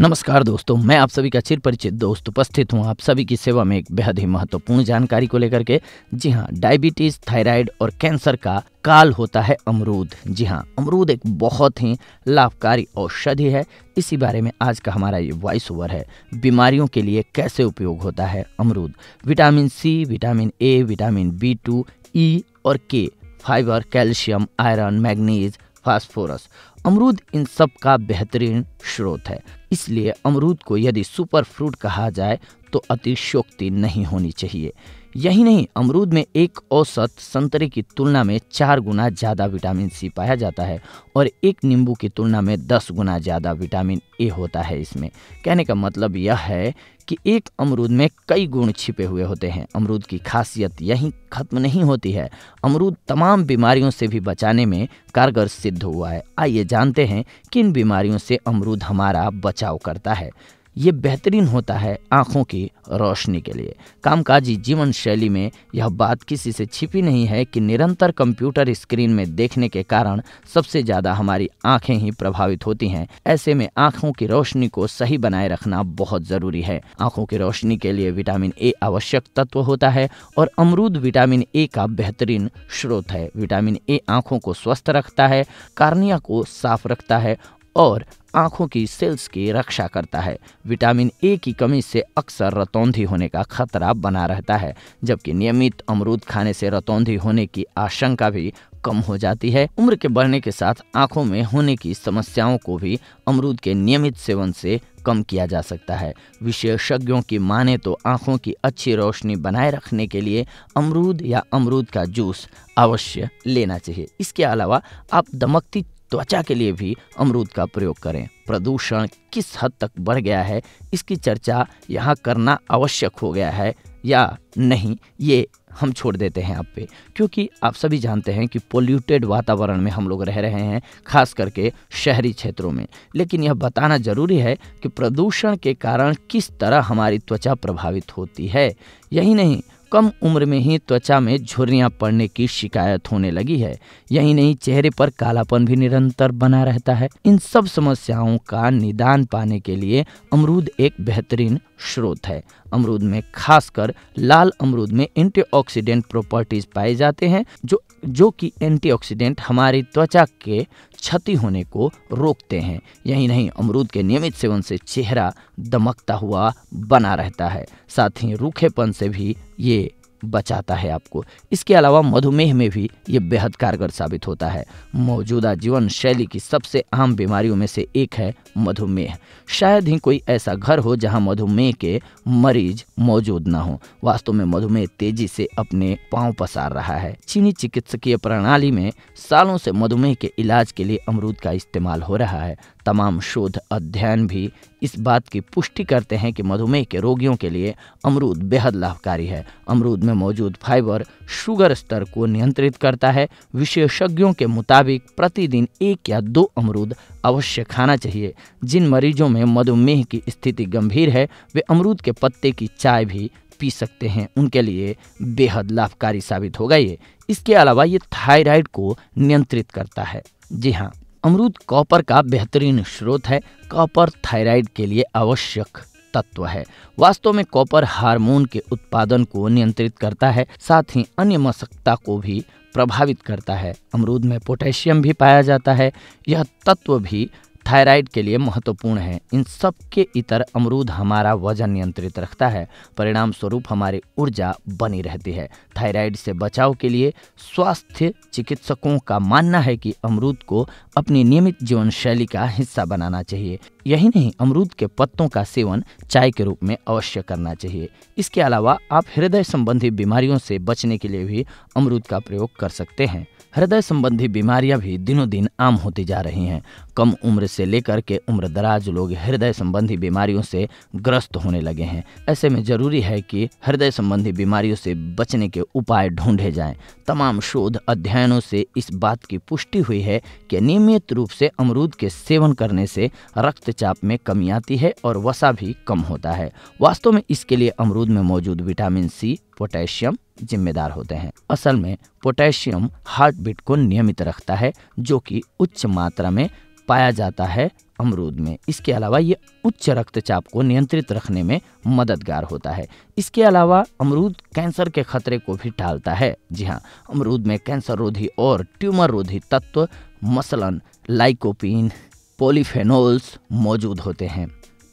नमस्कार दोस्तों मैं आप सभी का चिर परिचित दोस्त उपस्थित हूँ आप सभी की सेवा में एक बेहद ही महत्वपूर्ण जानकारी को लेकर के जी हाँ डायबिटीज थायराइड और कैंसर का काल होता है अमरूद जी हाँ अमरूद एक बहुत ही लाभकारी औषधि है इसी बारे में आज का हमारा ये वॉइस ओवर है बीमारियों के लिए कैसे उपयोग होता है अमरूद vitamin C vitamin A vitamin B two E और K fibre calcium iron manganese phosphorus अमरूद इन सब का बेहतरीन स्रोत है इसलिए अमरूद को यदि सुपर फ्रूट कहा जाए तो अतिशोक्ति नहीं होनी चाहिए यही नहीं अमरूद में एक औसत संतरे की तुलना में चार गुना ज़्यादा विटामिन सी पाया जाता है और एक नींबू की तुलना में दस गुना ज़्यादा विटामिन ए होता है इसमें कहने का मतलब यह है कि एक अमरूद में कई गुण छिपे हुए होते हैं अमरूद की खासियत यहीं खत्म नहीं होती है अमरूद तमाम बीमारियों से भी बचाने में कारगर सिद्ध हुआ है आइए जानते हैं किन बीमारियों से अमरूद हमारा बचाव करता है ये बेहतरीन होता है आँखों की रोशनी के लिए कामकाजी जीवन शैली में यह बात किसी से छिपी नहीं है कि निरंतर कंप्यूटर स्क्रीन में देखने के कारण सबसे ज़्यादा हमारी आँखें ही प्रभावित होती हैं ऐसे में आँखों की रोशनी को सही बनाए रखना बहुत ज़रूरी है आँखों की रोशनी के लिए विटामिन ए आवश्यक तत्व होता है और अमरूद विटामिन ए का बेहतरीन स्रोत है विटामिन ए आँखों को स्वस्थ रखता है कार्निया को साफ रखता है और आँखों की सेल्स की रक्षा करता है विटामिन ए की कमी से अक्सर रतौंधी होने का खतरा बना रहता है जबकि नियमित अमरूद खाने से रतौंधी होने की आशंका भी कम हो जाती है उम्र के बढ़ने के साथ आंखों में होने की समस्याओं को भी अमरूद के नियमित सेवन से कम किया जा सकता है विशेषज्ञों की माने तो आंखों की अच्छी रोशनी बनाए रखने के लिए अमरूद या अमरूद का जूस अवश्य लेना चाहिए इसके अलावा आप दमकती त्वचा के लिए भी अमरूद का प्रयोग करें प्रदूषण किस हद तक बढ़ गया है इसकी चर्चा यहाँ करना आवश्यक हो गया है या नहीं ये हम छोड़ देते हैं आप पे क्योंकि आप सभी जानते हैं कि पोल्यूटेड वातावरण में हम लोग रह रहे हैं खास करके शहरी क्षेत्रों में लेकिन यह बताना जरूरी है कि प्रदूषण के कारण किस तरह हमारी त्वचा प्रभावित होती है यही नहीं कम उम्र में ही त्वचा में झुर्रियाँ पड़ने की शिकायत होने लगी है यही नहीं चेहरे पर कालापन भी निरंतर बना रहता है इन सब समस्याओं का निदान पाने के लिए अमरूद एक बेहतरीन स्रोत है अमरूद में खासकर लाल अमरूद में एंटीऑक्सीडेंट प्रॉपर्टीज पाए जाते हैं जो जो कि एंटीऑक्सीडेंट हमारी त्वचा के क्षति होने को रोकते हैं यही नहीं अमरूद के नियमित सेवन से चेहरा दमकता हुआ बना रहता है साथ ही रूखेपन से भी ये बचाता है आपको इसके अलावा मधुमेह में भी ये बेहद कारगर साबित होता है मौजूदा जीवन शैली की सबसे आम बीमारियों में से एक है मधुमेह शायद ही कोई ऐसा घर हो जहां मधुमेह के मरीज मौजूद ना हो वास्तव में मधुमेह तेजी से अपने पांव पसार रहा है चीनी चिकित्सकीय प्रणाली में सालों से मधुमेह के इलाज के लिए अमरूद का इस्तेमाल हो रहा है तमाम शोध अध्ययन भी इस बात की पुष्टि करते हैं कि मधुमेह के रोगियों के लिए अमरूद बेहद लाभकारी है अमरूद में मौजूद फाइबर शुगर स्तर को नियंत्रित करता है विशेषज्ञों के मुताबिक प्रतिदिन एक या दो अमरूद अवश्य खाना चाहिए जिन मरीजों में मधुमेह की स्थिति गंभीर है वे अमरूद के पत्ते की चाय भी पी सकते हैं उनके लिए बेहद लाभकारी साबित होगा ये इसके अलावा ये थायराइड को नियंत्रित करता है जी हाँ अमरूद कॉपर का बेहतरीन स्रोत है कॉपर थायराइड के लिए आवश्यक तत्व है वास्तव में कॉपर हार्मोन के उत्पादन को नियंत्रित करता है साथ ही अन्य मशक्ता को भी प्रभावित करता है अमरूद में पोटेशियम भी पाया जाता है यह तत्व भी थायराइड के लिए महत्वपूर्ण है इन सब के इतर अमरूद हमारा वजन नियंत्रित रखता है परिणाम स्वरूप हमारी ऊर्जा बनी रहती है थायराइड से बचाव के लिए स्वास्थ्य चिकित्सकों का मानना है कि अमरूद को अपनी नियमित जीवन शैली का हिस्सा बनाना चाहिए यही नहीं अमरूद के पत्तों का सेवन चाय के रूप में अवश्य करना चाहिए इसके अलावा आप हृदय संबंधी बीमारियों से बचने के लिए भी अमरूद का प्रयोग कर सकते हैं हृदय संबंधी बीमारियां भी दिनों दिन आम होती जा रही हैं कम उम्र से लेकर के उम्र दराज लोग हृदय संबंधी बीमारियों से ग्रस्त होने लगे हैं ऐसे में जरूरी है कि हृदय संबंधी बीमारियों से बचने के उपाय ढूंढे जाएं। तमाम शोध अध्ययनों से इस बात की पुष्टि हुई है कि नियमित नियमित रूप से अमरूद के सेवन करने से रक्तचाप में कमी आती है और वसा भी कम होता है वास्तव में इसके लिए अमरूद में मौजूद विटामिन सी पोटेशियम जिम्मेदार होते हैं असल में पोटेशियम हार्ट बीट को नियमित रखता है जो कि उच्च मात्रा में पाया जाता है अमरूद में इसके अलावा ये उच्च रक्तचाप को नियंत्रित रखने में मददगार होता है इसके अलावा अमरूद कैंसर के खतरे को भी टालता है जी हाँ अमरूद में कैंसर रोधी और ट्यूमर रोधी तत्व मसलन लाइकोपिन पोलिफेनोल्स मौजूद होते हैं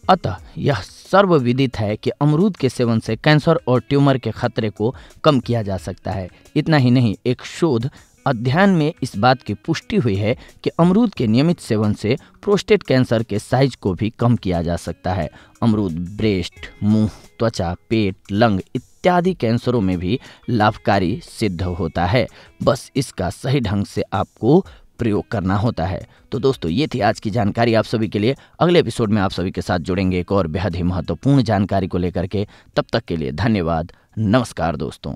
अतः यह सर्वविदित है कि अमरूद के सेवन से कैंसर और ट्यूमर के खतरे को कम किया जा सकता है इतना ही नहीं एक शोध अध्ययन में इस बात की पुष्टि हुई है कि अमरूद के नियमित सेवन से प्रोस्टेट कैंसर के साइज को भी कम किया जा सकता है अमरूद ब्रेस्ट मुंह त्वचा पेट लंग इत्यादि कैंसरों में भी लाभकारी सिद्ध होता है बस इसका सही ढंग से आपको प्रयोग करना होता है तो दोस्तों ये थी आज की जानकारी आप सभी के लिए अगले एपिसोड में आप सभी के साथ जुड़ेंगे एक और बेहद ही महत्वपूर्ण जानकारी को लेकर के तब तक के लिए धन्यवाद नमस्कार दोस्तों